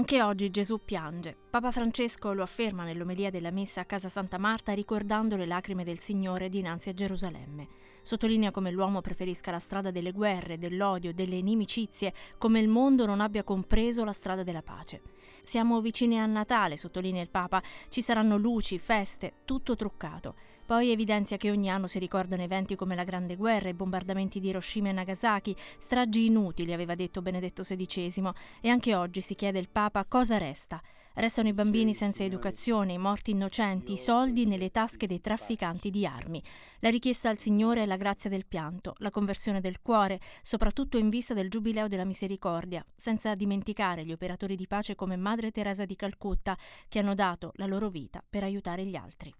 Anche oggi Gesù piange. Papa Francesco lo afferma nell'omelia della messa a Casa Santa Marta ricordando le lacrime del Signore dinanzi a Gerusalemme. Sottolinea come l'uomo preferisca la strada delle guerre, dell'odio, delle inimicizie, come il mondo non abbia compreso la strada della pace. Siamo vicini a Natale, sottolinea il Papa, ci saranno luci, feste, tutto truccato. Poi evidenzia che ogni anno si ricordano eventi come la Grande Guerra, i bombardamenti di Hiroshima e Nagasaki, stragi inutili, aveva detto Benedetto XVI, e anche oggi si chiede il Papa cosa resta. Restano i bambini senza educazione, i morti innocenti, i soldi nelle tasche dei trafficanti di armi. La richiesta al Signore è la grazia del pianto, la conversione del cuore, soprattutto in vista del Giubileo della Misericordia, senza dimenticare gli operatori di pace come Madre Teresa di Calcutta, che hanno dato la loro vita per aiutare gli altri.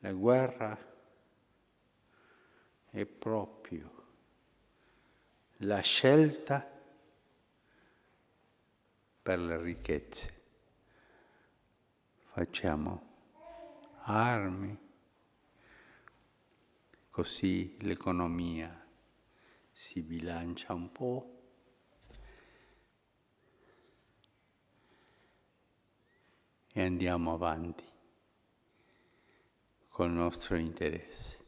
La guerra è proprio la scelta per le ricchezze. Facciamo armi, così l'economia si bilancia un po'. E andiamo avanti col nostro interesse.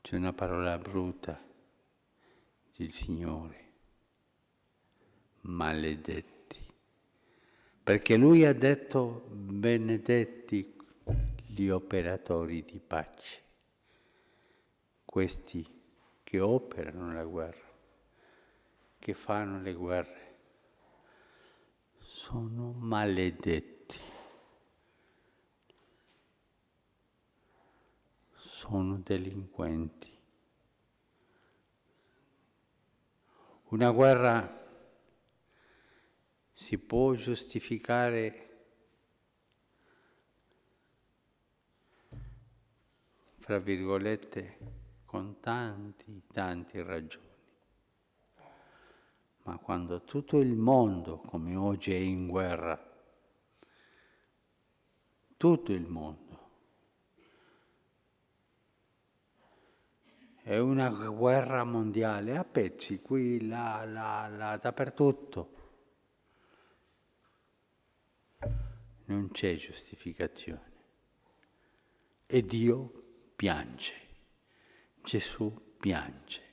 C'è una parola brutta del Signore maledetti. Perché lui ha detto benedetti gli operatori di pace, questi che operano la guerra, che fanno le guerre, sono maledetti, sono delinquenti. Una guerra si può giustificare fra virgolette con tanti tanti ragioni ma quando tutto il mondo come oggi è in guerra tutto il mondo è una guerra mondiale a pezzi qui là là là dappertutto non c'è giustificazione. E Dio piange, Gesù piange.